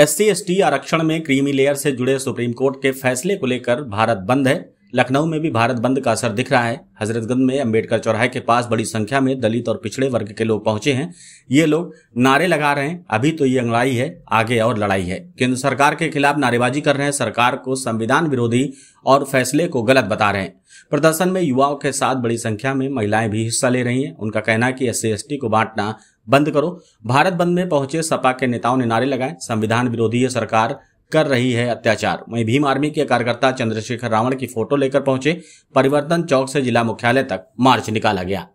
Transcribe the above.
SC ST आरक्षण में creamy layer से जुड़े सुप्रीम कोर्ट के फैसले को लेकर भारत बंद है लखनऊ में भी भारत बंद का असर दिख रहा है हजरतगंज में अंबेडकर चौराहे के पास बड़ी संख्या में दलित और पिछड़े वर्ग के लोग पहुंचे हैं ये लोग नारे लगा रहे हैं अभी तो ये अंगड़ाई है आगे और लड़ाई है केंद्र सरकार के खिलाफ नारेबाजी कर रहे हैं सरकार को संविधान विरोधी और फैसले को गलत बता रहे हैं प्रदर्शन में युवाओं के साथ बड़ी संख्या में महिलाएं भी हिस्सा ले रही हैं उनका कहना है कि एस सी को बांटना बंद करो भारत बंद में पहुंचे सपा के नेताओं ने नारे लगाए संविधान विरोधी है सरकार कर रही है अत्याचार वही भीम आर्मी के कार्यकर्ता चंद्रशेखर रावण की फोटो लेकर पहुंचे परिवर्तन चौक से जिला मुख्यालय तक मार्च निकाला गया